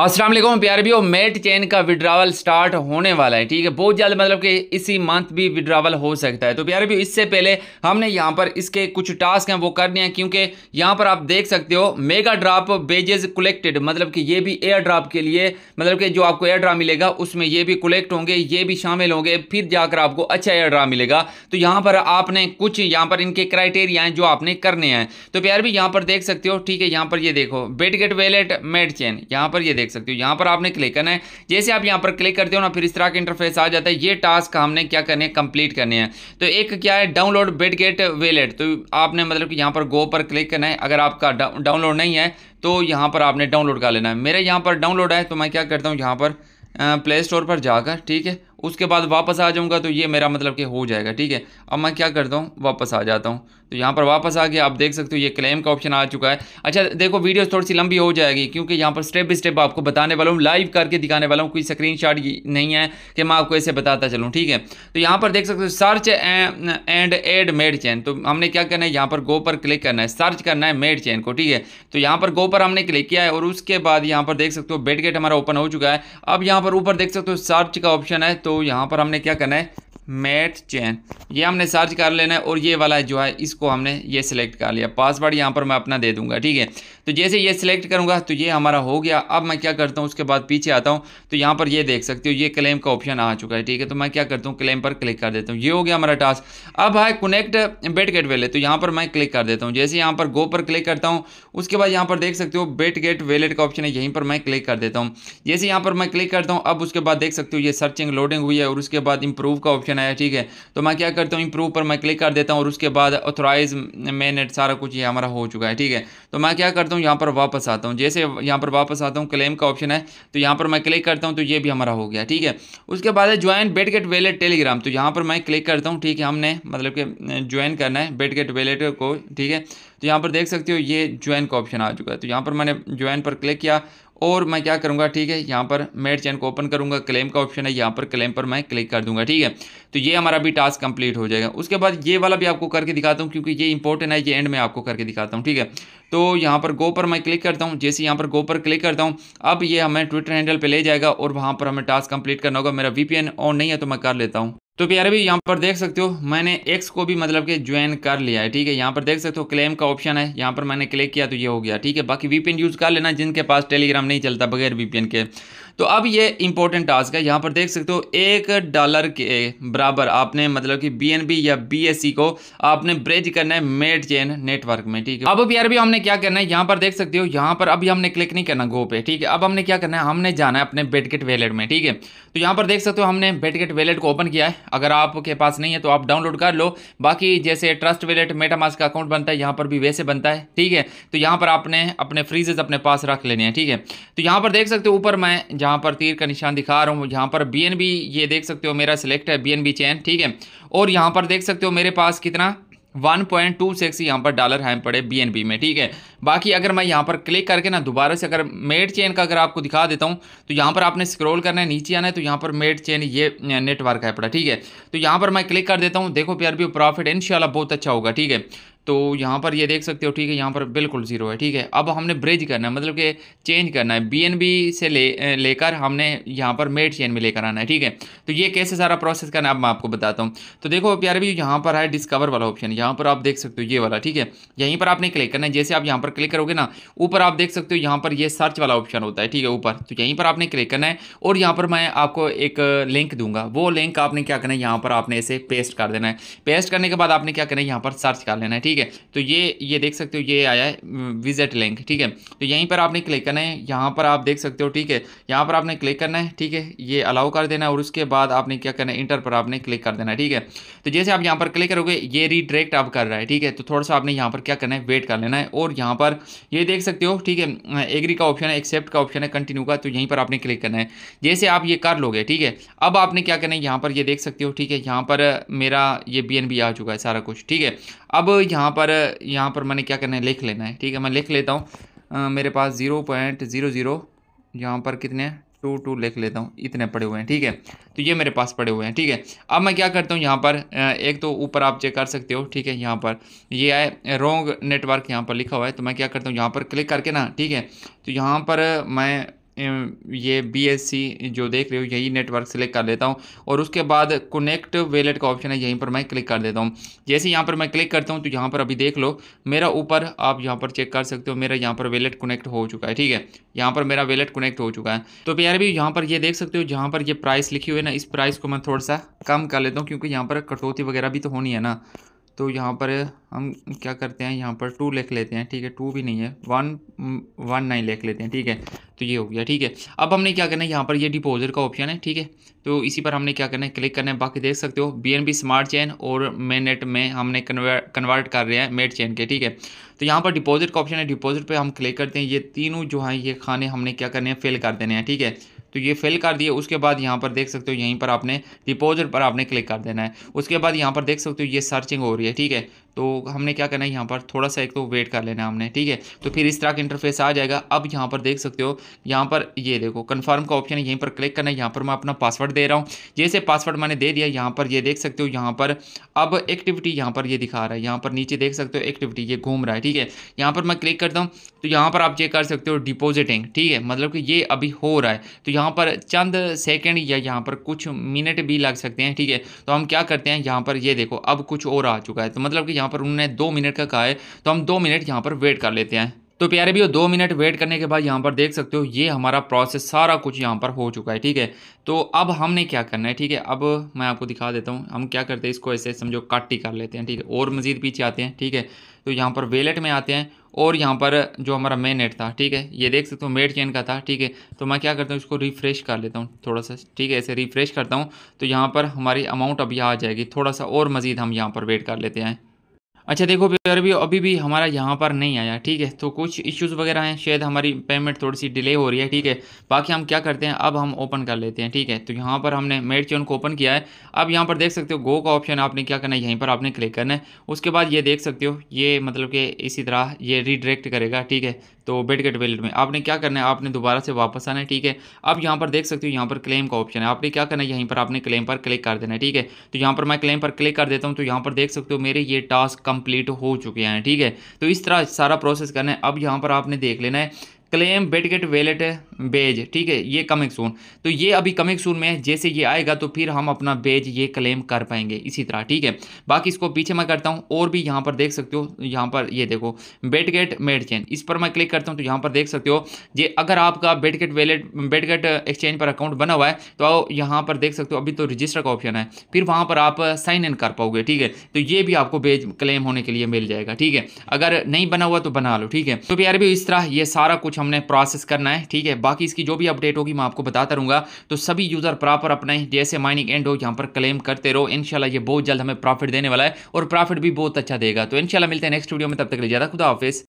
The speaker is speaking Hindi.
असलम प्यार भी मेट चेन का विड्रावल स्टार्ट होने वाला है ठीक है बहुत जल्द मतलब कि इसी मंथ भी विड्रावल हो सकता है तो प्यार भी इससे पहले हमने यहाँ पर इसके कुछ टास्क हैं वो करने हैं क्योंकि यहाँ पर आप देख सकते हो मेगा ड्राप बेजेज कलेक्टेड मतलब कि ये भी एयर ड्राप के लिए मतलब कि जो आपको एयर ड्राप मिलेगा उसमें ये भी कलेक्ट होंगे ये भी शामिल होंगे फिर जाकर आपको अच्छा एयर ड्राप मिलेगा तो यहाँ पर आपने कुछ यहाँ पर इनके क्राइटेरिया हैं जो आपने करने हैं तो प्यार भी यहाँ पर देख सकते हो ठीक है यहाँ पर ये देखो Bitget wallet met chain यहाँ पर ये देख सकते हो यहाँ पर आपने क्लिक करना है जैसे आप यहाँ पर क्लिक करते हो ना फिर इस तरह का इंटरफेस आ जाता है ये टास्क हमने क्या करने हैं कंप्लीट करने हैं तो एक क्या है डाउनलोड गेट वेलेट तो आपने मतलब कि यहाँ पर गो पर क्लिक करना है अगर आपका डाउनलोड नहीं है तो यहाँ पर आपने डाउनलोड कर लेना है मेरे यहाँ पर डाउनलोड है तो मैं क्या करता हूँ यहाँ पर प्ले स्टोर पर जाकर ठीक है उसके बाद वापस आ जाऊँगा तो ये मेरा मतलब कि हो जाएगा ठीक है अब मैं क्या करता हूँ वापस आ जाता हूँ तो यहाँ पर वापस आ गया आप देख सकते हो ये क्लेम का ऑप्शन आ चुका है अच्छा देखो वीडियो थोड़ी सी लंबी हो जाएगी क्योंकि यहाँ पर स्टेप बाई स्टेप आपको बताने वाला हूँ लाइव करके दिखाने वाला हूँ कोई स्क्रीन नहीं है कि मैं आपको ऐसे बताता चलूँ ठीक है तो यहाँ पर देख सकते हो search and add met chain तो हमने क्या करना है यहाँ पर गो पर क्लिक करना है सर्च करना है मेड चैन को ठीक है तो यहाँ पर गो पर हमने क्लिक किया है और उसके बाद यहाँ पर देख सकते हो बेड गेट हमारा ओपन हो चुका है अब यहाँ पर ऊपर देख सकते हो सर्च का ऑप्शन है तो तो यहाँ पर हमने क्या करना है मैट चैन ये हमने सर्च कर लेना है और ये वाला जो है इसको हमने ये सिलेक्ट कर लिया पासवर्ड यहाँ पर मैं अपना दे दूंगा ठीक है तो जैसे ये सिलेक्ट करूँगा तो ये हमारा हो गया अब मैं क्या करता हूँ उसके बाद पीछे आता हूँ तो यहाँ पर ये देख सकते हो ये क्लेम का ऑप्शन आ चुका है ठीक है तो मैं क्या करता हूँ क्लेम पर क्लिक कर देता हूँ ये हो गया हमारा टास्क अब है कनेक्ट बेट गेट तो यहाँ पर मैं क्लिक कर देता हूँ जैसे यहाँ पर गो पर क्लिक करता हूँ उसके बाद यहाँ पर देख सकते हो बेट गेट वेलेट का ऑप्शन है यहीं पर मैं क्लिक कर देता हूँ जैसे यहाँ पर मैं क्लिक करता हूँ अब उसके बाद देख सकते हो ये सर्चिंग लोडिंग हुई है और उसके बाद इंप्रूव का ऑप्शन ऑप्शन आया ठीक है तो मैं क्या करता हूँ इम्प्रूव पर मैं क्लिक कर देता हूँ और उसके बाद ऑथोराइज मेनेट सारा कुछ ये हमारा हो चुका है ठीक है तो मैं क्या करता हूँ यहाँ पर वापस आता हूँ जैसे यहाँ पर वापस आता हूँ क्लेम का ऑप्शन है तो यहाँ पर मैं क्लिक करता हूँ तो ये भी हमारा हो गया ठीक है उसके बाद है join Bitget wallet Telegram तो यहाँ पर मैं क्लिक करता हूँ ठीक है हमने मतलब कि ज्वाइन करना है बेट गेट वेलेट को ठीक है तो यहाँ पर देख सकते हो ये ज्वाइन का ऑप्शन आ चुका है तो यहाँ पर मैंने ज्वाइन पर क्लिक किया और मैं क्या करूँगा ठीक है यहाँ पर मेड चैन को ओपन करूँगा क्लेम का ऑप्शन है यहाँ पर क्लेम पर मैं क्लिक कर दूंगा ठीक है तो ये हमारा भी टास्क कंप्लीट हो जाएगा उसके बाद ये वाला भी आपको करके दिखाता हूँ क्योंकि ये इंपॉर्टेंट है ये एंड में आपको करके दिखाता हूँ ठीक है तो यहाँ पर गो पर मैं क्लिक करता हूँ जैसे यहाँ पर गो पर क्लिक करता हूँ अब ये हमें ट्विटर हैंडल पर ले जाएगा और वहाँ पर हमें टास्क कंप्लीट करना होगा मेरा वी ऑन नहीं है तो मैं कर लेता हूँ तो प्यारे भी यहाँ पर देख सकते हो मैंने एक्स को भी मतलब कि ज्वाइन कर लिया है ठीक है यहाँ पर देख सकते हो क्लेम का ऑप्शन है यहाँ पर मैंने क्लिक किया तो ये हो गया ठीक है बाकी वीपीएन यूज़ कर लेना जिनके पास टेलीग्राम नहीं चलता बगैर वीपीएन के तो अब ये इंपॉर्टेंट टास्क है यहाँ पर देख सकते हो एक डॉलर के बराबर आपने मतलब कि बी या बी को आपने ब्रेज करना है मेड चेन नेटवर्क में ठीक है अब अब यार भी हमने क्या करना है यहाँ पर देख सकते हो यहाँ पर अभी हमने क्लिक नहीं करना गो पे ठीक है अब हमने क्या करना है हमने जाना है अपने बेडकेट वेलेट में ठीक है तो यहाँ पर देख सकते हो हमने बेडकेट वेलेट को ओपन किया है अगर आपके पास नहीं है तो आप डाउनलोड कर लो बाकी जैसे ट्रस्ट वेलेट मेटामास का अकाउंट बनता है यहाँ पर भी वैसे बनता है ठीक है तो यहाँ पर आपने अपने फ्रीजेज अपने पास रख लेने हैं ठीक है तो यहाँ पर देख सकते हो ऊपर मैं जहाँ पर तीर का निशान दिखा रहा हूँ यहाँ पर बी ये देख सकते हो मेरा सिलेक्ट है बी चैन ठीक है और यहाँ पर देख सकते हो मेरे पास कितना 1.26 पॉइंट टू सिक्स यहाँ पर डॉलर हम पड़े बी में ठीक है बाकी अगर मैं यहाँ पर क्लिक करके ना दोबारा से अगर मेड चेन का अगर आपको दिखा देता हूँ तो यहाँ पर आपने स्क्रॉल करना है नीचे आना है तो यहाँ पर मेड चेन ये नेटवर्क है पड़ा ठीक है तो यहाँ पर मैं क्लिक कर देता हूँ देखो प्यार भी प्रॉफिट इन बहुत अच्छा होगा ठीक है तो यहाँ पर ये देख सकते हो ठीक है यहाँ पर बिल्कुल ज़ीरो है ठीक है अब हमने ब्रिज करना है मतलब कि चेंज करना है बी से ले लेकर हमने यहाँ पर मेड चेन में लेकर आना है ठीक है तो ये कैसे सारा प्रोसेस करना है अब मैं आपको बताता हूँ तो देखो प्यारे भी यहाँ पर है डिस्कवर वाला ऑप्शन यहाँ पर आप देख सकते हो ये वाला ठीक है यहीं पर आपने क्लिक करना है जैसे आप यहाँ पर क्लिक करोगे ना ऊपर आप देख सकते हो यहाँ पर ये सर्च वाला ऑप्शन होता है ठीक है ऊपर तो यहीं पर आपने क्लिक करना है और यहाँ पर मैं आपको एक लिंक दूंगा वो लिंक आपने क्या करना है यहाँ पर आपने इसे पेस्ट कर देना है पेस्ट करने के बाद आपने क्या करना है यहाँ पर सर्च कर लेना है ठीक ठीक है तो ये ये देख सकते हो ये आया है विजिट लिंक ठीक है तो यहीं पर आपने क्लिक करना है यहाँ पर आप देख सकते हो ठीक है यहाँ पर आपने क्लिक करना है ठीक है ये अलाउ कर देना है और उसके बाद आपने क्या करना है इंटर पर आपने क्लिक कर देना है ठीक है तो जैसे आप यहाँ पर क्लिक करोगे ये रिडायरेक्ट आप कर रहा है ठीक है तो थोड़ा सा आपने यहाँ पर क्या करना है वेट कर लेना है और यहाँ पर ये देख सकते हो ठीक है एग्री का ऑप्शन है एक्सेप्ट का ऑप्शन है कंटिन्यू का तो यहीं पर आपने क्लिक करना है जैसे आप ये कर लोगे ठीक है अब आपने क्या करना है यहाँ पर ये देख सकते हो ठीक है यहाँ पर मेरा ये बी आ चुका है सारा कुछ ठीक है अब यहाँ यहाँ पर यहाँ पर मैंने क्या करना है लिख लेना है ठीक है मैं लिख लेता हूँ मेरे पास ज़ीरो पॉइंट ज़ीरो ज़ीरो यहाँ पर कितने टू टू लिख लेता हूँ इतने पड़े हुए हैं ठीक है तो ये मेरे पास पड़े हुए हैं ठीक है अब मैं क्या करता हूँ यहाँ पर एक तो ऊपर आप चेक कर सकते हो ठीक है यहाँ पर ये आए रोंग नेटवर्क यहाँ पर लिखा हुआ है तो मैं क्या करता हूँ यहाँ पर क्लिक करके ना ठीक है तो यहाँ पर मैं ये बी जो देख रहे हो यही नेटवर्क सेलेक्ट कर लेता हूँ और उसके बाद कनेक्ट वेलेट का ऑप्शन है यहीं पर मैं क्लिक कर देता हूँ जैसे यहाँ पर मैं क्लिक करता हूँ तो यहाँ पर अभी देख लो मेरा ऊपर आप यहाँ पर चेक कर सकते हो मेरा यहाँ पर वेलेट कनेक्ट हो चुका है ठीक है यहाँ पर मेरा वेलेट कनेक्ट हो चुका है तो यार भी यहाँ पर ये देख सकते हो जहाँ पर ये प्राइस लिखी हुई है ना इस प्राइस को मैं थोड़ा सा कम कर लेता हूँ क्योंकि यहाँ पर कटौती वगैरह भी तो होनी है ना तो यहाँ पर हम क्या करते हैं यहाँ पर टू लिख लेते हैं ठीक है टू भी नहीं है वन वन नाइन लिख लेते हैं ठीक है तो ये हो गया ठीक है अब हमने क्या करना है यहाँ पर ये डिपोजिट का ऑप्शन है ठीक है तो इसी पर हमने क्या करना है क्लिक करना है बाकी देख सकते हो बी स्मार्ट चैन और मेनेट में हमने कन्वर्ट कन्वर्ट कर रहे हैं मेट चैन के ठीक है तो यहाँ पर डिपॉजिट का ऑप्शन है डिपॉजिट पर हम क्लिक करते हैं ये तीनों जो हैं ये खाने हमने क्या करने हैं फिल कर देने हैं ठीक है तो ये फिल कर दिए उसके बाद यहाँ पर देख सकते हो यहीं पर आपने डिपोजिट पर आपने क्लिक कर देना है उसके बाद यहाँ पर देख सकते हो ये सर्चिंग हो रही है ठीक है तो हमने क्या करना है यहाँ पर थोड़ा सा एक तो वेट कर लेना हमने ठीक है तो फिर इस तरह का इंटरफेस आ जाएगा अब यहाँ पर देख सकते हो यहाँ पर ये देखो कन्फर्म का ऑप्शन है यहीं पर क्लिक करना है यहाँ पर मैं अपना पासवर्ड दे रहा हूँ जैसे पासवर्ड मैंने दे दिया यहाँ पर ये देख सकते हो यहाँ पर अब एक्टिविटी यहाँ पर ये दिखा रहा है यहाँ पर नीचे देख सकते हो एक्टिविटी ये घूम रहा है ठीक है यहाँ पर मैं क्लिक करता हूँ तो यहाँ पर आप चेक कर सकते हो डिपोजिटिंग ठीक है मतलब कि ये अभी हो रहा है तो यहाँ पर चंद सेकेंड या यहाँ पर कुछ मिनट भी लग सकते हैं ठीक है तो हम क्या करते हैं यहाँ पर ये देखो अब कुछ और आ चुका है तो मतलब कि यहाँ पर उन्होंने दो मिनट का कहा है तो हम दो मिनट यहाँ पर वेट कर लेते हैं तो प्यारे भी हो दो मिनट वेट करने के बाद यहाँ पर देख सकते हो ये हमारा प्रोसेस सारा कुछ यहाँ पर हो चुका है ठीक है तो अब हमने क्या करना है ठीक है अब मैं आपको दिखा देता हूँ हम क्या करते हैं इसको ऐसे समझो काट ही कर लेते हैं ठीक है और मज़ीद पीछे आते हैं ठीक है तो यहाँ पर वेलेट में आते हैं और यहाँ पर जो हमारा मेन नेट था ठीक है ये देख सकते हो मेड चेन का था ठीक है तो मैं क्या करता हूँ इसको रिफ़्रेश कर लेता हूँ थोड़ा सा ठीक है ऐसे रिफ़्रेश करता हूँ तो यहाँ पर हमारी अमाउंट अभी आ जाएगी थोड़ा सा और मज़ीद हम यहाँ पर वेट कर लेते हैं अच्छा देखो पेयर भी अभी भी हमारा यहाँ पर नहीं आया ठीक है तो कुछ इश्यूज़ वगैरह हैं शायद हमारी पेमेंट थोड़ी सी डिले हो रही है ठीक है बाकी हम क्या करते हैं अब हम ओपन कर लेते हैं ठीक है तो यहाँ पर हमने मेड चेन को ओपन किया है अब यहाँ पर देख सकते हो गो का ऑप्शन आपने क्या करना है यहीं पर आपने क्लिक करना है उसके बाद ये देख सकते हो ये मतलब कि इसी तरह ये रिडायरेक्ट करेगा ठीक है तो बेड गेट वैलेट में आपने क्या करना है आपने दोबारा से वापस आना है ठीक है अब यहाँ पर देख सकते हो यहाँ पर क्लेम का ऑप्शन है आपने क्या करना है यहीं पर आपने क्लेम पर क्लिक कर देना है ठीक है तो यहाँ पर मैं क्लेम पर क्लिक कर देता हूँ तो यहाँ पर देख सकते हो मेरे ये टास्क कंप्लीट हो चुके हैं ठीक है तो इस तरह सारा प्रोसेस करना है अब यहाँ पर आपने देख लेना है क्लेम बेड गेट वैलेट बेज ठीक है ये कमिंग सून तो ये अभी कमिंग सून में है जैसे ये आएगा तो फिर हम अपना बेज ये क्लेम कर पाएंगे इसी तरह ठीक है बाकी इसको पीछे मैं करता हूँ और भी यहाँ पर देख सकते हो यहाँ पर ये देखो बेटगेट मेड चेन इस पर मैं क्लिक करता हूँ तो यहाँ पर देख सकते हो ये अगर आपका बेटगेट वेलेट बेटगेट एक्सचेंज पर अकाउंट बना हुआ है तो यहाँ पर देख सकते हो अभी तो रजिस्टर का ऑप्शन है फिर वहाँ पर आप साइन इन कर पाओगे ठीक है तो ये भी आपको बेज क्लेम होने के लिए मिल जाएगा ठीक है अगर नहीं बना हुआ तो बना लो ठीक है तो यार भी इस तरह ये सारा कुछ हमने प्रोसेस करना है ठीक है बाकी इसकी जो भी अपडेट होगी मैं आपको बताता रहूँगा तो सभी यूज़र प्रॉपर अपने जैसे माइनिंग एंड हो यहाँ पर क्लेम करते रहो इनशाला ये बहुत जल्द हमें प्रॉफिट देने वाला है और प्रॉफिट भी बहुत अच्छा देगा तो इनशाला मिलते हैं नेक्स्ट वीडियो में तब तक ले ज़्यादा खुदा ऑफिस